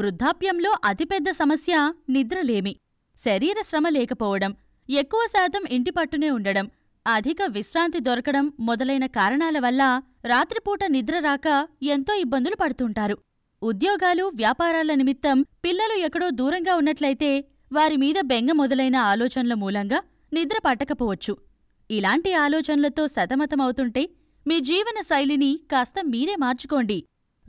వృద్ధాప్యంలో అతిపెద్ద సమస్య నిద్రలేమి శరీర శ్రమ లేకపోవడం ఎక్కువ శాతం ఇంటి పట్టునే ఉండడం అధిక విశ్రాంతి దొరకడం మొదలైన కారణాల వల్ల రాత్రిపూట నిద్ర రాక ఎంతో ఇబ్బందులు పడుతుంటారు ఉద్యోగాలు వ్యాపారాల నిమిత్తం పిల్లలు ఎక్కడో దూరంగా ఉన్నట్లయితే వారిమీద బెంగ మొదలైన ఆలోచనల మూలంగా నిద్ర పట్టకపోవచ్చు ఇలాంటి ఆలోచనలతో సతమతమవుతుంటే మీ జీవన శైలిని కాస్త మీరే మార్చుకోండి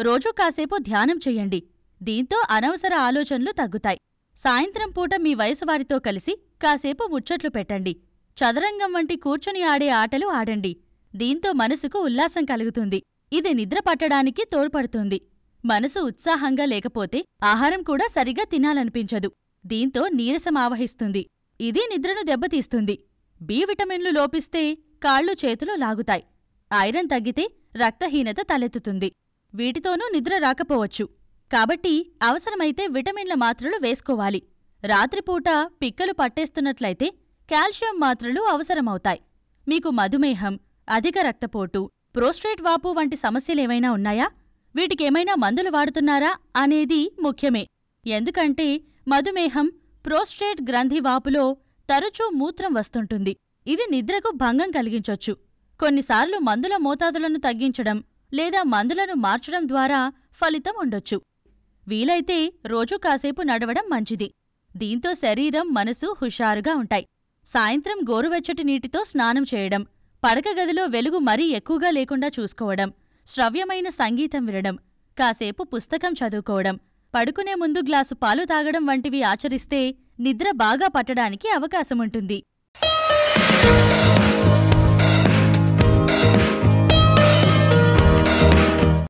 రోజూ కాసేపు ధ్యానం చెయ్యండి దీంతో అనవసర ఆలోచనలు తగ్గుతాయి సాయంత్రం పూట మీ వయసు వారితో కలిసి కాసేపు ముచ్చట్లు పెట్టండి చదరంగం వంటి కూర్చుని ఆడే ఆటలు ఆడండి దీంతో మనసుకు ఉల్లాసం కలుగుతుంది ఇది నిద్ర పట్టడానికి తోడ్పడుతుంది మనసు ఉత్సాహంగా లేకపోతే ఆహారం కూడా సరిగా తినాలనిపించదు దీంతో నీరసం ఆవహిస్తుంది ఇది నిద్రను దెబ్బతీస్తుంది బి విటమిన్లు లోపిస్తే కాళ్ళు చేతులు లాగుతాయి ఐరన్ తగ్గితే రక్తహీనత తలెత్తుతుంది వీటితోనూ నిద్ర రాకపోవచ్చు కాబట్టి అవసరమైతే విటమిన్ల మాత్రలు వేసుకోవాలి రాత్రిపూట పిక్కలు పట్టేస్తున్నట్లయితే కాల్షియం మాత్రలు అవసరమవుతాయి మీకు మధుమేహం అధిక రక్తపోటు ప్రోస్ట్రేట్ వాపు వంటి సమస్యలేమైనా ఉన్నాయా వీటికేమైనా మందులు వాడుతున్నారా అనేది ముఖ్యమే ఎందుకంటే మధుమేహం ప్రోస్ట్రేట్ గ్రంథి వాపులో తరచూ మూత్రం వస్తుంటుంది ఇది నిద్రకు భంగం కలిగించొచ్చు కొన్నిసార్లు మందుల మోతాదులను తగ్గించడం లేదా మందులను మార్చడం ద్వారా ఫలితం ఉండొచ్చు వీలైతే రోజూ కాసేపు నడవడం మంచిది దీంతో శరీరం మనసు హుషారుగా ఉంటాయి సాయంత్రం గోరువెచ్చటి నీటితో స్నానం చేయడం పడకగదిలో వెలుగు మరీ ఎక్కువగా లేకుండా చూసుకోవడం శ్రవ్యమైన సంగీతం వినడం కాసేపు పుస్తకం చదువుకోవడం పడుకునే ముందు గ్లాసు పాలు తాగడం వంటివి ఆచరిస్తే నిద్ర బాగా పట్టడానికి అవకాశముంటుంది